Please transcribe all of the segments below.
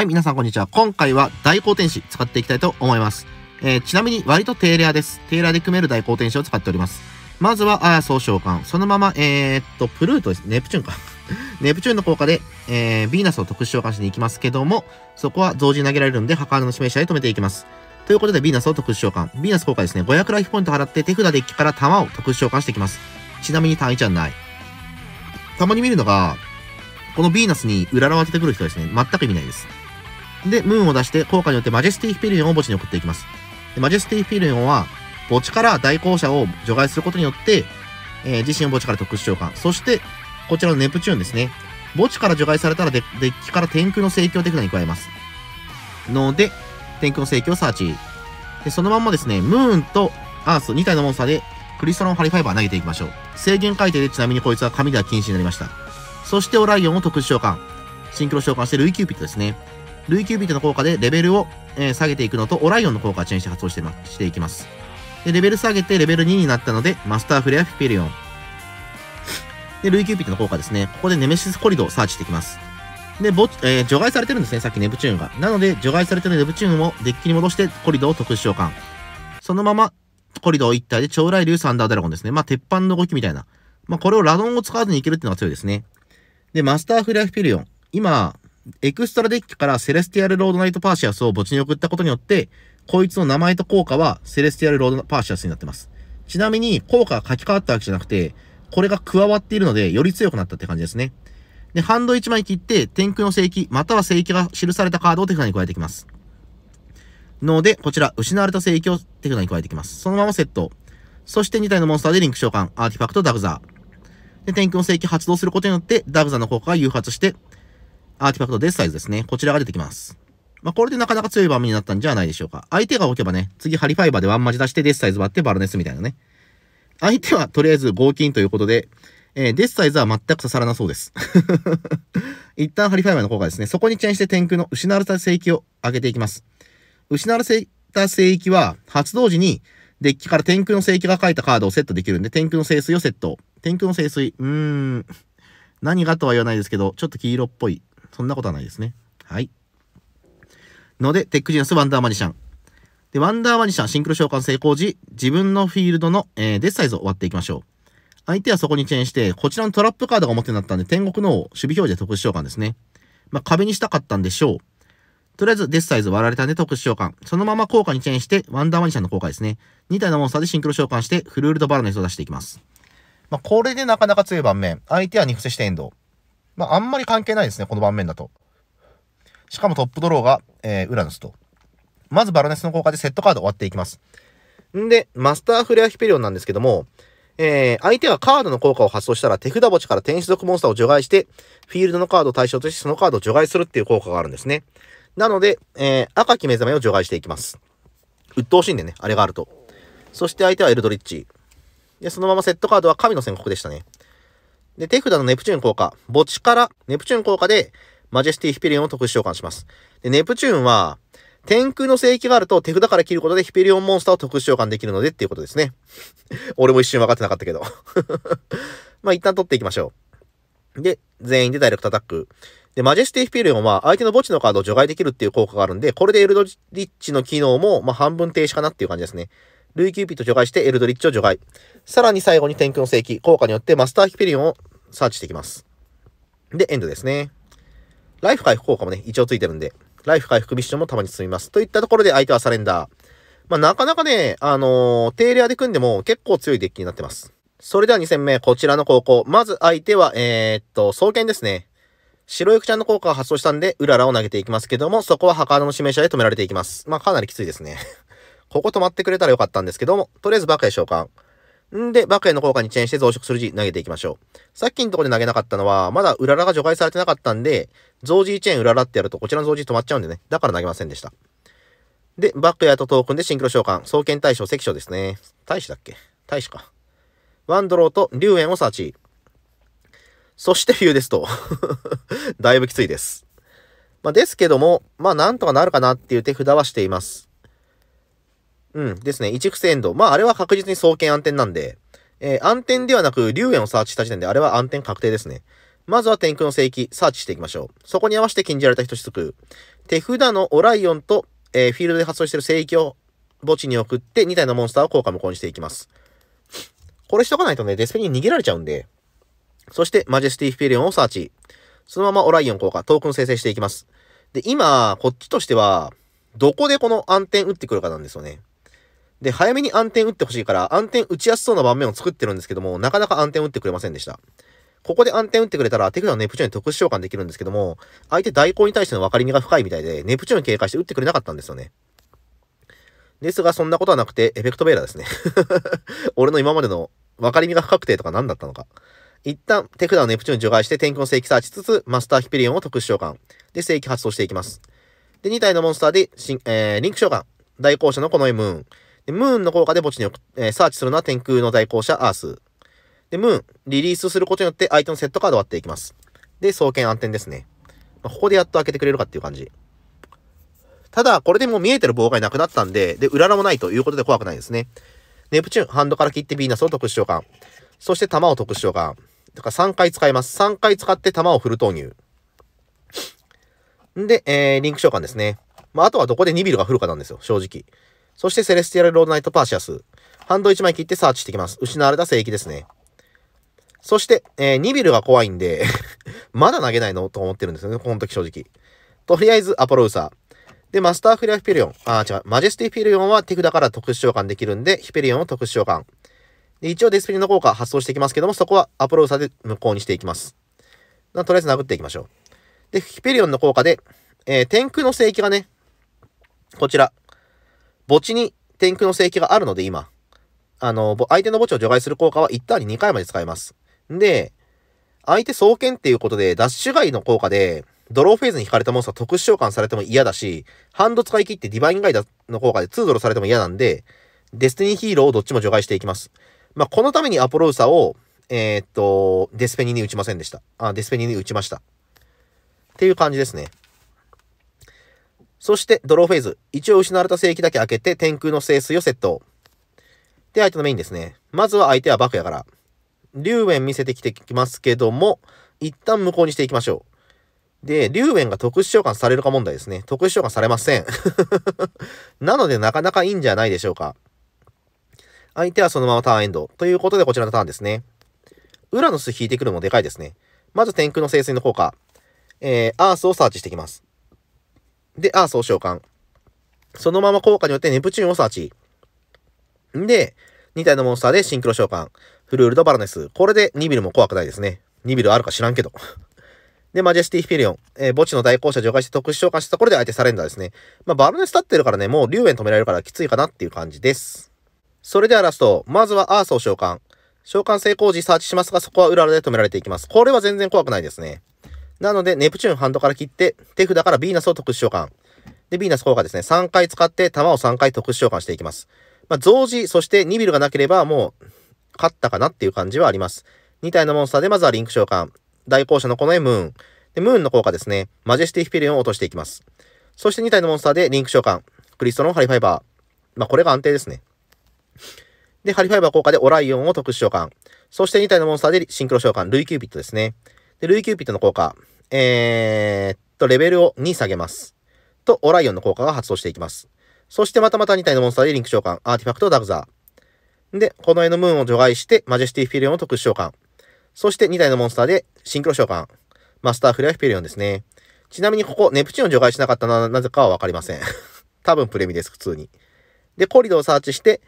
はい、皆さんこんにちは。今回は大光天使使っていきたいと思います。えー、ちなみに割と低レアです。低レアで組める大光天使を使っております。まずは、あや総召喚。そのまま、えー、っと、プルートです。ネプチューンか。ネプチューンの効果で、えー、ヴィーナスを特殊召喚しに行きますけども、そこは同時に投げられるんで、墓穴の示し者で止めていきます。ということで、ヴィーナスを特殊召喚。ヴィーナス効果ですね。500ライフポイント払って手札デッキから弾を特殊召喚していきます。ちなみに単位じゃない。たまに見るのが、このヴィーナスに裏を当ててくる人ですね。全く意味ないです。で、ムーンを出して効果によってマジェスティヒペリオンを墓地に送っていきます。でマジェスティヒペリオンは、墓地から代行者を除外することによって、えー、自身を墓地から特殊召喚。そして、こちらのネプチューンですね。墓地から除外されたらデッキから天空の聖教手札に加えます。ので、天空の聖教をサーチ。で、そのまんまですね、ムーンとアース2体のモンスターでクリスタロン・ハリファイバー投げていきましょう。制限改定でちなみにこいつは紙では禁止になりました。そしてオライオンを特殊召喚。シンクロ召喚してルイキューピットですね。ルイキビートの効果でレベルを、え下げていくのと、オライオンの効果をチェンジして発動してましていきます。で、レベル下げてレベル2になったので、マスターフレアフィペリオン。で、イキュートの効果ですね。ここでネメシスコリドをサーチしていきます。で、ぼえー、除外されてるんですね、さっきネプチューンが。なので、除外されてるネプチューンをデッキに戻してコリドを特殊召喚。そのまま、コリドを1体で超雷竜サンダードラゴンですね。まあ、鉄板の動きみたいな。まあ、これをラドンを使わずにいけるっていうのが強いですね。で、マスターフレアフィペリオン。今、エクストラデッキからセレスティアルロードナイトパーシアスを墓地に送ったことによって、こいつの名前と効果はセレスティアルロードパーシアスになってます。ちなみに効果が書き換わったわけじゃなくて、これが加わっているので、より強くなったって感じですね。で、ハンド1枚切って、天空の聖域、または聖域が記されたカードを手札に加えていきます。ので、こちら、失われた聖域を手札に加えていきます。そのままセット。そして2体のモンスターでリンク召喚、アーティファクト、ダグザー。で、天空の聖域発動することによって、ダグザーの効果が誘発して、アーティファクトデスサイズですね。こちらが出てきます。まあ、これでなかなか強い場面になったんじゃないでしょうか。相手が置けばね、次ハリファイバーでワンマジ出してデスサイズ割ってバルネスみたいなね。相手はとりあえず合金ということで、えー、デスサイズは全く刺さらなそうです。一旦ハリファイバーの効果ですね。そこにチェンして天空の失われた聖域を上げていきます。失われた聖域は発動時にデッキから天空の聖域が書いたカードをセットできるんで、天空の聖水をセット。天空の聖水。うーん。何がとは言わないですけど、ちょっと黄色っぽいそんなことはないですね。はい。ので、テックジーナスワンダーマジシャン。で、ワンダーマジシャンシンクロ召喚成功時、自分のフィールドの、えー、デスサイズを割っていきましょう。相手はそこにチェーンして、こちらのトラップカードが表になったんで、天国の守備表示で特殊召喚ですね。まあ、壁にしたかったんでしょう。とりあえず、デスサイズ割られたんで特殊召喚。そのまま効果にチェーンして、ワンダーマニシャンの効果ですね。2体のモンスターでシンクロ召喚して、フルールドバラのスを出していきます。まあ、これでなかなか強い盤面。相手は2伏せしてエンド。まあ、あんまり関係ないですね、この盤面だと。しかもトップドローが、えー、ウラヌスと。まずバロネスの効果でセットカード終わっていきます。んで、マスターフレアヒペリオンなんですけども、えー、相手がカードの効果を発動したら手札墓地から天使族モンスターを除外して、フィールドのカードを対象としてそのカードを除外するっていう効果があるんですね。なので、えー、赤き目覚めを除外していきます。鬱陶しいんでね、あれがあると。そして相手はエルドリッチ。で、そのままセットカードは神の宣告でしたね。で、手札のネプチューン効果、墓地からネプチューン効果で、マジェスティヒペリオンを特殊召喚します。で、ネプチューンは、天空の聖域があると手札から切ることでヒペリオンモンスターを特殊召喚できるのでっていうことですね。俺も一瞬分かってなかったけど まあ一旦取っていきましょう。で、全員でダイレクトアタック。で、マジェスティヒペリオンは相手の墓地のカードを除外できるっていう効果があるんで、これでエルドリッチの機能も、まあ、半分停止かなっていう感じですね。ルイキューピット除外してエルドリッチを除外。さらに最後に天空の聖域、効果によってマスターヒペリオンをサーチしていきます。で、エンドですね。ライフ回復効果もね、一応ついてるんで、ライフ回復ミッションもたまに進みます。といったところで相手はサレンダー。まあ、なかなかね、あのー、低レアで組んでも結構強いデッキになってます。それでは2戦目、こちらの高校。まず相手は、えー、っと、双剣ですね。白ゆくちゃんの効果が発動したんで、うららを投げていきますけども、そこは墓穴の指名者で止められていきます。まあ、かなりきついですね。ここ止まってくれたらよかったんですけども、とりあえずバカで召喚。んで、バクへの効果にチェーンして増殖する時投げていきましょう。さっきのところで投げなかったのは、まだうららが除外されてなかったんで、増字チェーンうららってやるとこちらの増字止まっちゃうんでね。だから投げませんでした。で、バックヤーとトークンでシンクロ召喚。双剣大将、関将ですね。大使だっけ大使か。ワンドローと竜炎をサーチ。そして冬ですと。だいぶきついです。まあ、ですけども、まあなんとかなるかなっていう手札はしています。うん、ですね。一癖エンド。まあ、あれは確実に双剣暗転なんで、えー、暗転ではなく、竜炎をサーチした時点で、あれは暗転確定ですね。まずは天空の聖域、サーチしていきましょう。そこに合わせて禁じられた人しく、手札のオライオンと、えー、フィールドで発動している聖域を墓地に送って、2体のモンスターを効果無効にしていきます。これしとかないとね、デスペに逃げられちゃうんで。そして、マジェスティフィリオンをサーチ。そのままオライオン効果、トークン生成していきます。で、今、こっちとしては、どこでこの暗転打ってくるかなんですよね。で、早めに暗転打ってほしいから、暗転打ちやすそうな盤面を作ってるんですけども、なかなか暗転打ってくれませんでした。ここで暗転打ってくれたら、手札のネプチューンに特殊召喚できるんですけども、相手代行に対しての分かりみが深いみたいで、ネプチューン警戒して打ってくれなかったんですよね。ですが、そんなことはなくて、エフェクトベーラーですね 俺の今までの分かりみが深くてとか何だったのか。一旦、手札のネプチューン除外して、天空の正規サーチつつ、マスターヒペリオンを特殊召喚。で、正規発動していきます。で、2体のモンスターで、えー、リンク召喚。代行者のこの M ーン。で、ムーンの効果で墓地に、えー、サーチするのは天空の代行者アース。で、ムーン、リリースすることによって相手のセットカードを割っていきます。で、双剣暗転ですね。まあ、ここでやっと開けてくれるかっていう感じ。ただ、これでもう見えてる妨害なくなったんで、で、裏らもないということで怖くないですね。ネプチューン、ハンドから切ってヴィーナスを特殊召喚。そして弾を特殊召喚。だから3回使います。3回使って弾をフル投入。んで、えー、リンク召喚ですね。まあ、あとはどこでニビルが降るかなんですよ、正直。そしてセレスティアルロードナイトパーシアス。ハンド1枚切ってサーチしてきます。失われた聖域ですね。そして、えー、ニビルが怖いんで まだ投げないのと思ってるんですよね。この時正直。とりあえず、アポロウサー。で、マスターフレアヒペリオン。あ、違う。マジェスティヒペリオンは手札から特殊召喚できるんで、ヒペリオンを特殊召喚。で、一応デスペリの効果発動していきますけども、そこはアポロウサで無効にしていきます。とりあえず殴っていきましょう。で、ヒペリオンの効果で、えー、天空の聖域がね、こちら、墓地に天空の聖域があるので、今。あの、相手の墓地を除外する効果は1ターンに2回まで使えます。で、相手双剣っていうことで、ダッシュ外の効果で、ドローフェーズに引かれたモンスター特殊召喚されても嫌だし、ハンド使い切ってディバインガイダの効果で2ドロされても嫌なんで、デスティニーヒーローをどっちも除外していきます。まあ、このためにアポロウサを、えー、っと、デスペニーに打ちませんでした。あ、デスペニーに打ちました。っていう感じですね。そして、ドローフェーズ。一応失われた聖域だけ開けて、天空の聖水をセット。で、相手のメインですね。まずは相手はバフやから。龍炎見せてきてきますけども、一旦無効にしていきましょう。で、龍炎が特殊召喚されるか問題ですね。特殊召喚されません。なので、なかなかいいんじゃないでしょうか。相手はそのままターンエンド。ということで、こちらのターンですね。ウラノス引いてくるのもでかいですね。まず天空の聖水の効果。えー、アースをサーチしていきます。で、アースを召喚。そのまま効果によってネプチューンをサーチ。で、2体のモンスターでシンクロ召喚。フルールドバラネス。これでニビルも怖くないですね。ニビルあるか知らんけど。で、マジェスティ・ヒペリオン。えー、墓地の代行者除外して特殊召喚したところで相手サレンダーですね。まあ、バルネス立ってるからね、もう竜炎止められるからきついかなっていう感じです。それではラスト。まずはアースを召喚。召喚成功時サーチしますが、そこは裏で止められていきます。これは全然怖くないですね。なので、ネプチューンハンドから切って、手札からビーナスを特殊召喚。で、ビーナス効果ですね。3回使って弾を3回特殊召喚していきます。まあ、増字、そしてニビルがなければもう、勝ったかなっていう感じはあります。2体のモンスターでまずはリンク召喚。代行者のこの絵ムーン。で、ムーンの効果ですね。マジェスティヒペリオンを落としていきます。そして2体のモンスターでリンク召喚。クリストのハリファイバー。まあ、これが安定ですね。で、ハリファイバー効果でオライオンを特殊召喚。そして2体のモンスターでシンクロ召喚。ルイキューピットですね。で、ルイキューピットの効果。えー、っと、レベルを2下げます。と、オライオンの効果が発動していきます。そしてまたまた2体のモンスターでリンク召喚、アーティファクトダグザー。で、この絵のムーンを除外して、マジェスティフィリオンを特殊召喚。そして2体のモンスターでシンクロ召喚。マスターフレアフィリオンですね。ちなみにここ、ネプチューンを除外しなかったのはなぜかはわかりません。多分プレミです、普通に。で、コリドをサーチして、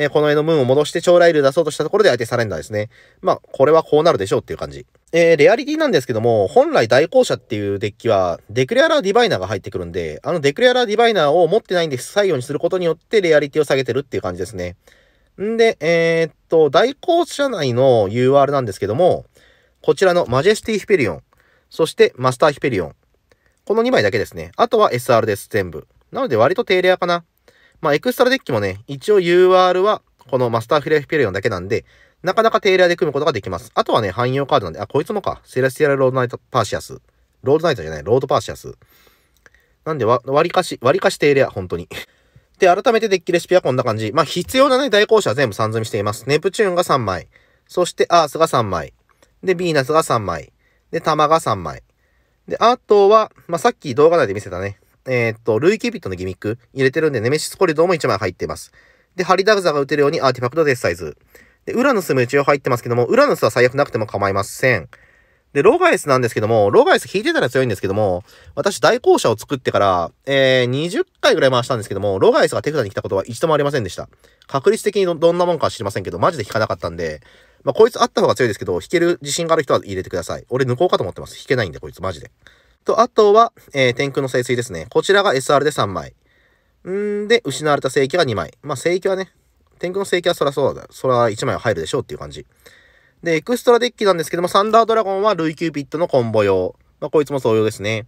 えー、この絵のムーンを戻して超ライル出そうとしたところで相手サレンダーですね。まあ、これはこうなるでしょうっていう感じ。えー、レアリティなんですけども、本来代行者っていうデッキは、デクレアラーディバイナーが入ってくるんで、あのデクレアラーディバイナーを持ってないんで不採用にすることによってレアリティを下げてるっていう感じですね。んで、えー、っと、代行者内の UR なんですけども、こちらのマジェスティヒペリオン、そしてマスターヒペリオン。この2枚だけですね。あとは SR です、全部。なので割と低レアかな。まあ、エクストラデッキもね、一応 UR は、このマスターフレアフペレオンだけなんで、なかなかテイラーで組むことができます。あとはね、汎用カードなんで、あ、こいつもか。セラスティアルロードナイトパーシアス。ロードナイトじゃない、ロードパーシアス。なんでわ、割りかし、割りかしテイレア、本当に。で、改めてデッキレシピはこんな感じ。まあ、必要なね、代行者は全部3積みしています。ネプチューンが3枚。そして、アースが3枚。で、ビーナスが3枚。で、玉が3枚。で、あとは、まあ、さっき動画内で見せたね、えー、っと、ルイキビットのギミック入れてるんで、ネメシスコリドーも1枚入っています。で、ハリダグザが打てるようにアーティファクトデスサイズ。で、ウラヌスも一応入ってますけども、ウラヌスは最悪なくても構いません。で、ロガエスなんですけども、ロガエス引いてたら強いんですけども、私大校舎を作ってから、えー、20回ぐらい回したんですけども、ロガエスが手札に来たことは一度もありませんでした。確率的にどんなもんかは知りませんけど、マジで引かなかったんで、まあ、こいつあった方が強いですけど、引ける自信がある人は入れてください。俺抜こうかと思ってます。引けないんで、こいつ、マジで。と、あとは、えー、天空の聖水ですね。こちらが SR で3枚。んで、失われた聖域が2枚。まあ、聖域はね、天空の聖域はそらそうだ。そら1枚は入るでしょうっていう感じ。で、エクストラデッキなんですけども、サンダードラゴンはルイキューピットのコンボ用。まあ、こいつも相用ですね。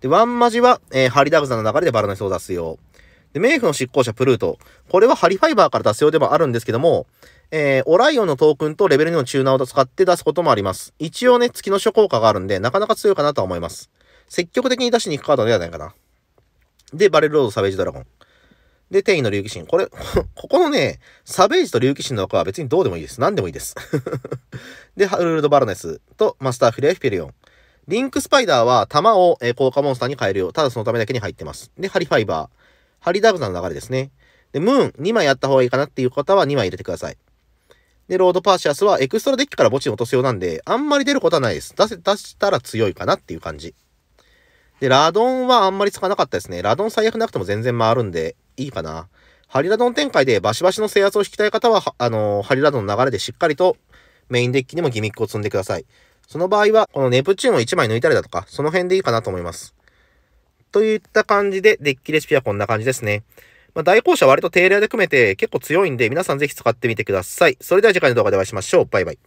で、ワンマジは、えー、ハリダグザの流れでバラの人を出す用。で、冥府の執行者プルート。これはハリファイバーから出す用でもあるんですけども、えー、オライオンのトークンとレベル2のチューナーを使って出すこともあります。一応ね、月の諸効果があるんで、なかなか強いかなとは思います。積極的に出しに行くカードではないかな。で、バレルロード、サベージドラゴン。で、天意の竜騎神。これ、ここのね、サベージと竜騎神の枠は別にどうでもいいです。何でもいいです。で、ハルルド・バロネスとマスター・フレア・ヒペリオン。リンクスパイダーは弾を、えー、効果モンスターに変えるよ。ただそのためだけに入ってます。で、ハリファイバー。ハリダグザの流れですね。で、ムーン2枚やった方がいいかなっていう方は2枚入れてください。で、ロードパーシアスはエクストラデッキから墓地に落とすようなんで、あんまり出ることはないです。出せ、出したら強いかなっていう感じ。で、ラドンはあんまり使わなかったですね。ラドン最悪なくても全然回るんで、いいかな。ハリラドン展開でバシバシの制圧を引きたい方は、あのー、ハリラドンの流れでしっかりとメインデッキにもギミックを積んでください。その場合は、このネプチューンを1枚抜いたりだとか、その辺でいいかなと思います。といった感じで、デッキレシピはこんな感じですね。まあ、代行者は割と定量で組めて結構強いんで、皆さんぜひ使ってみてください。それでは次回の動画でお会いしましょう。バイバイ。